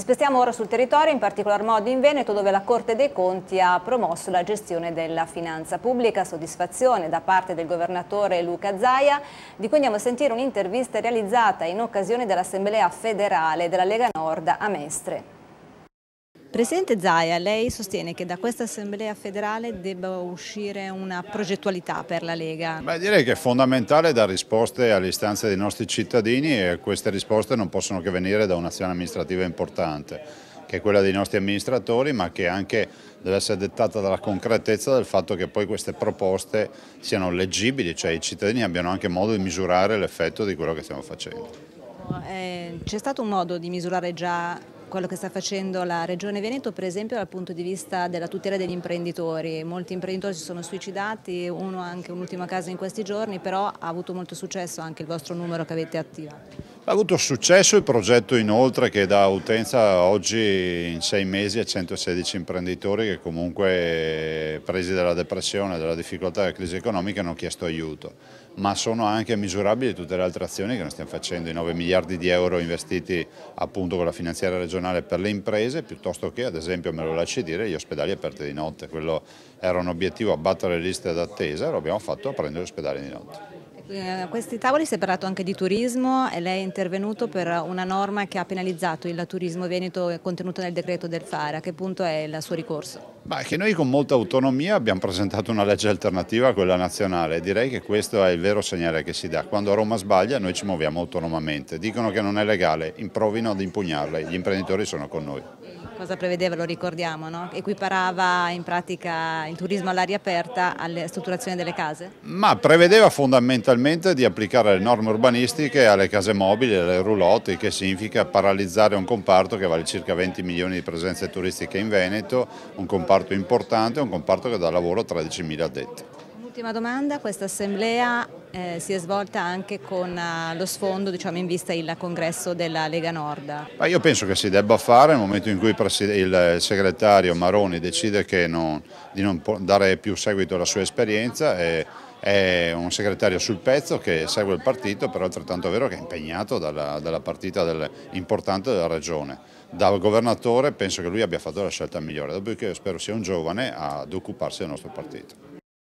Ci spestiamo ora sul territorio, in particolar modo in Veneto, dove la Corte dei Conti ha promosso la gestione della finanza pubblica. Soddisfazione da parte del governatore Luca Zaia, di cui andiamo a sentire un'intervista realizzata in occasione dell'Assemblea federale della Lega Nord a Mestre. Presidente Zaia, lei sostiene che da questa Assemblea federale debba uscire una progettualità per la Lega? Beh, direi che è fondamentale dare risposte alle istanze dei nostri cittadini e queste risposte non possono che venire da un'azione amministrativa importante che è quella dei nostri amministratori ma che anche deve essere dettata dalla concretezza del fatto che poi queste proposte siano leggibili, cioè i cittadini abbiano anche modo di misurare l'effetto di quello che stiamo facendo. Eh, c'è stato un modo di misurare già quello che sta facendo la Regione Veneto per esempio dal punto di vista della tutela degli imprenditori. Molti imprenditori si sono suicidati, uno anche un ultimo caso in questi giorni, però ha avuto molto successo anche il vostro numero che avete attivato. Ha avuto successo il progetto inoltre che dà utenza oggi in sei mesi a 116 imprenditori che comunque eh, presi dalla depressione, dalla difficoltà della crisi economica hanno chiesto aiuto, ma sono anche misurabili tutte le altre azioni che noi stiamo facendo, i 9 miliardi di euro investiti appunto con la finanziaria regionale per le imprese piuttosto che ad esempio me lo lasci dire gli ospedali aperti di notte, quello era un obiettivo abbattere le liste d'attesa e lo abbiamo fatto aprendo gli ospedali di notte a eh, questi tavoli si è parlato anche di turismo e lei è intervenuto per una norma che ha penalizzato il turismo veneto contenuto nel decreto del FARA. A che punto è il suo ricorso? Ma che noi con molta autonomia abbiamo presentato una legge alternativa a quella nazionale. Direi che questo è il vero segnale che si dà. Quando Roma sbaglia noi ci muoviamo autonomamente. Dicono che non è legale, improvino ad impugnarla. Gli imprenditori sono con noi. Cosa prevedeva, lo ricordiamo, no? equiparava in pratica il turismo all'aria aperta alle strutturazioni delle case? Ma prevedeva fondamentalmente di applicare le norme urbanistiche alle case mobili, alle roulotte, che significa paralizzare un comparto che vale circa 20 milioni di presenze turistiche in Veneto, un comparto importante, un comparto che dà lavoro a 13 mila addetti. Ultima domanda, questa assemblea eh, si è svolta anche con eh, lo sfondo diciamo, in vista il congresso della Lega Nord. Ma io penso che si debba fare nel momento in cui il, eh, segretario Maroni decide non, di non dare più seguito alla sua esperienza. E, è un segretario sul pezzo che segue il partito, però è altrettanto vero che è impegnato dalla, dalla partita del, importante della regione. Dal governatore penso che lui abbia fatto la scelta migliore, dopodiché io spero sia un giovane ad occuparsi del nostro partito.